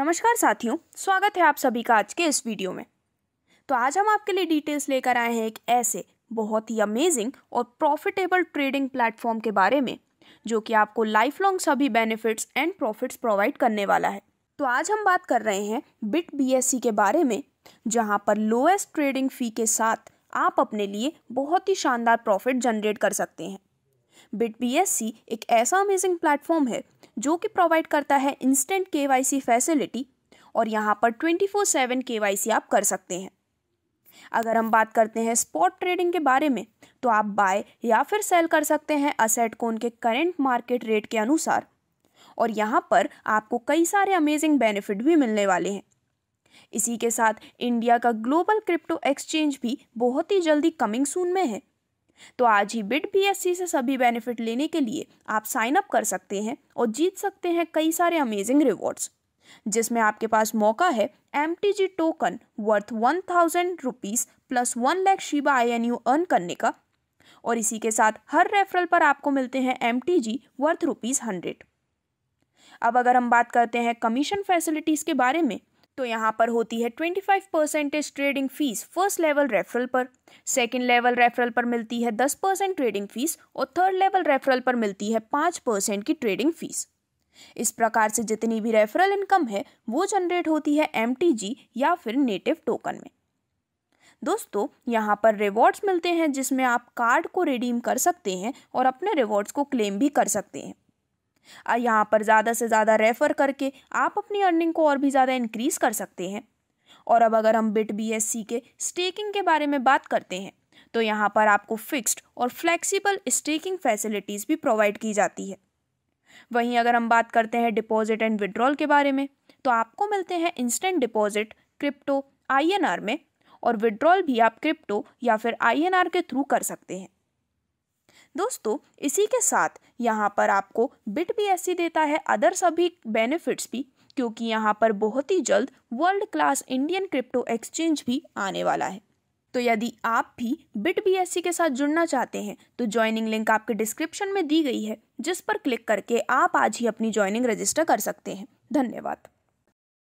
नमस्कार साथियों स्वागत है आप सभी का आज के इस वीडियो में तो आज हम आपके लिए डिटेल्स लेकर आए हैं एक ऐसे बहुत ही अमेजिंग और प्रॉफिटेबल ट्रेडिंग प्लेटफॉर्म के बारे में जो कि आपको लाइफ लॉन्ग सभी बेनिफिट्स एंड प्रॉफिट्स प्रोवाइड करने वाला है तो आज हम बात कर रहे हैं बिट बी के बारे में जहाँ पर लोएस्ट ट्रेडिंग फ़ी के साथ आप अपने लिए बहुत ही शानदार प्रॉफिट जनरेट कर सकते हैं बिट बीएससी एक ऐसा अमेजिंग प्लेटफॉर्म है जो कि प्रोवाइड करता है इंस्टेंट के फैसिलिटी और यहाँ पर ट्वेंटी फोर सेवन के आप कर सकते हैं अगर हम बात करते हैं स्पॉट ट्रेडिंग के बारे में तो आप बाय या फिर सेल कर सकते हैं असेट को के करेंट मार्केट रेट के अनुसार और यहाँ पर आपको कई सारे अमेजिंग बेनिफिट भी मिलने वाले हैं इसी के साथ इंडिया का ग्लोबल क्रिप्टो एक्सचेंज भी बहुत ही जल्दी कमिंग सून में है तो आज ही बिड पी से सभी बेनिफिट लेने के लिए आप साइन अप कर सकते हैं और जीत सकते हैं कई सारे अमेजिंग रिवॉर्ड्स जिसमें आपके पास मौका है M token worth one thousand rupees plus one lakh Shiba Inu earn करने का और इसी के साथ हर रेफरल पर आपको मिलते हैं एम वर्थ रुपीज़ हंड्रेड अब अगर हम बात करते हैं कमीशन फैसिलिटीज़ के बारे में तो यहाँ पर होती है twenty five percentage trading fees first level referral पर सेकेंड लेवल रेफरल पर मिलती है दस परसेंट ट्रेडिंग फीस और थर्ड लेवल रेफरल पर मिलती है पाँच परसेंट की ट्रेडिंग फीस इस प्रकार से जितनी भी रेफरल इनकम है वो जनरेट होती है एम या फिर नेटिव टोकन में दोस्तों यहाँ पर रिवॉर्ड्स मिलते हैं जिसमें आप कार्ड को रिडीम कर सकते हैं और अपने रिवॉर्ड्स को क्लेम भी कर सकते हैं यहाँ पर ज़्यादा से ज़्यादा रेफ़र करके आप अपनी अर्निंग को और भी ज़्यादा इंक्रीज़ कर सकते हैं और अब अगर हम बिट बी के स्टेकिंग के बारे में बात करते हैं तो यहाँ पर आपको फिक्स्ड और फ्लेक्सिबल स्टेकिंग फैसिलिटीज़ भी प्रोवाइड की जाती है वहीं अगर हम बात करते हैं डिपॉजिट एंड विड्रॉल के बारे में तो आपको मिलते हैं इंस्टेंट डिपॉजिट क्रिप्टो आईएनआर में और विड्रॉल भी आप क्रिप्टो या फिर आईएनआर के थ्रू कर सकते हैं दोस्तों इसी के साथ यहाँ पर आपको बिट भी ऐसी देता है अदर सभी बेनिफिट्स भी क्योंकि यहाँ पर बहुत ही जल्द world class Indian crypto exchange भी आने वाला है तो यदि आप भी बिट बी के साथ जुड़ना चाहते हैं तो ज्वाइनिंग लिंक आपके डिस्क्रिप्शन में दी गई है जिस पर क्लिक करके आप आज ही अपनी ज्वाइनिंग रजिस्टर कर सकते हैं धन्यवाद